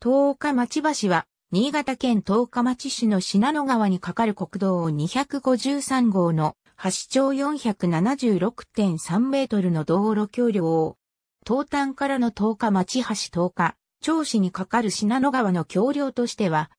東日町橋は、新潟県東日町市の信濃川に架かる国道253号の、橋長476.3メートルの道路橋梁を、東端からの東日町橋東日、町市に架かる信濃川の橋梁としては、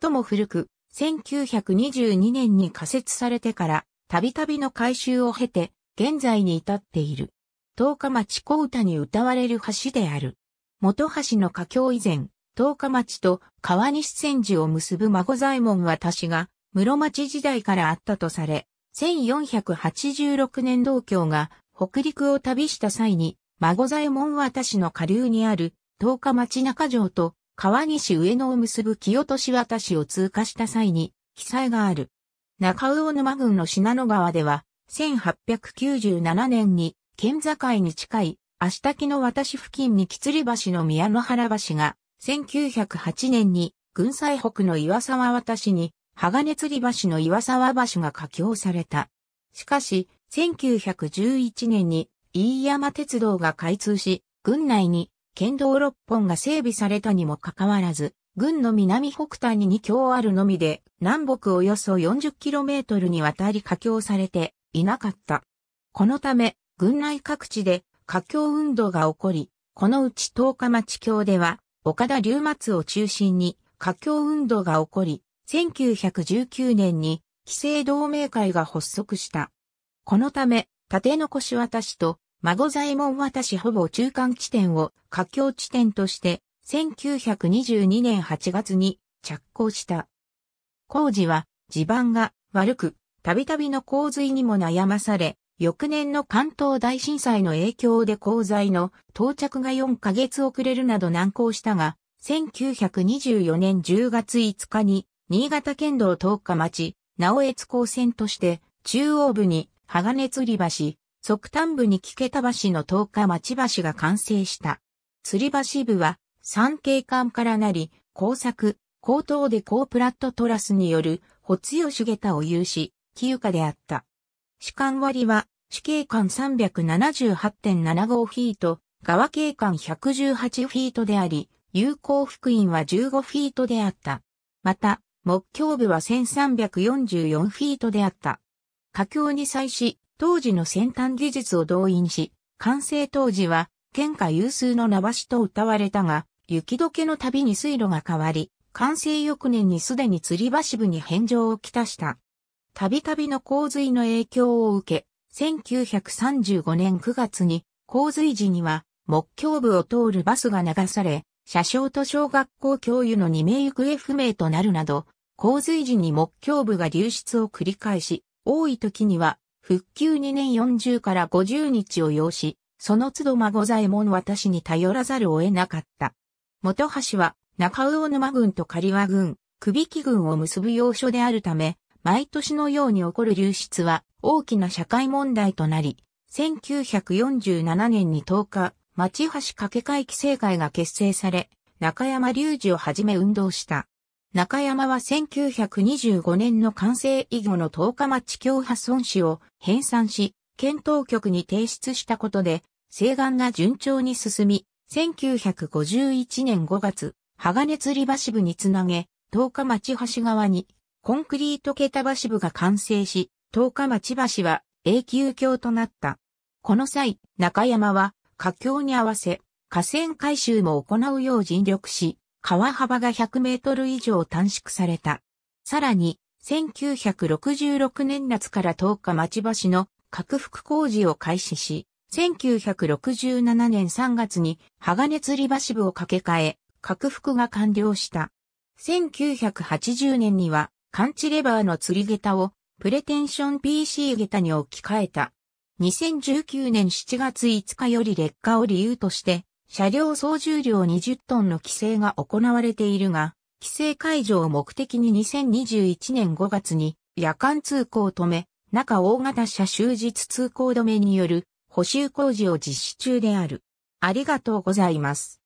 最も古く、1922年に仮設されてから、たびたびの改修を経て、現在に至っている。東日町小歌に歌われる橋である。元橋の架橋以前、十日町と川西千住を結ぶ孫左衛門はしが室町時代からあったとされ、1486年同郷が北陸を旅した際に、孫左衛門はしの下流にある十日町中城と川西上野を結ぶ清都市渡しを通過した際に記載がある。中魚沼郡の信濃川では、1897年に県境に近い足滝の渡し付近に木釣り橋の宮野原橋が1908年に、軍西北の岩沢渡しに、鋼吊り橋の岩沢橋が架橋された。しかし、1911年に、飯山鉄道が開通し、軍内に、県道六本が整備されたにもかかわらず、軍の南北端に2橋あるのみで、南北およそ 40km にわたり架橋されていなかった。このため、軍内各地で架橋運動が起こり、このうち十日町橋では、岡田龍松を中心に、華僑運動が起こり、1919年に、規制同盟会が発足した。このため、立残し渡しと、孫左衛門渡しほぼ中間地点を華僑地点として、1922年8月に着工した。工事は地盤が悪く、たびたびの洪水にも悩まされ、翌年の関東大震災の影響で鋼材の到着が4ヶ月遅れるなど難航したが、1924年10月5日に、新潟県道十日町、直江津港線として、中央部に鋼吊り橋、側端部に木桁橋の十日町橋が完成した。吊り橋部は、三景館からなり、工作、高等で高プラットトラスによる、ほつよしげたを有し、木床であった。士間割は、主景官378.75フィート、側景観118フィートであり、有効福音は15フィートであった。また、目標部は1344フィートであった。佳境に際し、当時の先端技術を動員し、完成当時は、県下有数の名橋と謳われたが、雪解けの度に水路が変わり、完成翌年にすでに吊り橋部に返上をきたした。たびたびの洪水の影響を受け、1935年9月に洪水時には木橋部を通るバスが流され、車掌と小学校教諭の2名行方不明となるなど、洪水時に木橋部が流出を繰り返し、多い時には復旧2年40から50日を要し、その都度孫左衛門私に頼らざるを得なかった。元橋は中魚沼郡と刈羽郡、首木郡を結ぶ要所であるため、毎年のように起こる流出は大きな社会問題となり、1947年に10日、町橋掛け会規制会が結成され、中山隆二をはじめ運動した。中山は1925年の完成以後の10日町共破損死を編纂し、検討局に提出したことで、請願が順調に進み、1951年5月、鋼釣り橋部につなげ、10日町橋側にコンクリート桁橋部が完成し、十日町橋は永久橋となった。この際、中山は、架橋に合わせ、河川改修も行うよう尽力し、川幅が100メートル以上短縮された。さらに、1966年夏から十日町橋の拡幅工事を開始し、1967年3月に鋼吊り橋部を架け替え、拡幅が完了した。1980年には感知レバーの釣り下駄をプレテンション PC 下駄に置き換えた。2019年7月5日より劣化を理由として、車両総重量20トンの規制が行われているが、規制解除を目的に2021年5月に夜間通行止め、中大型車終日通行止めによる補修工事を実施中である。ありがとうございます。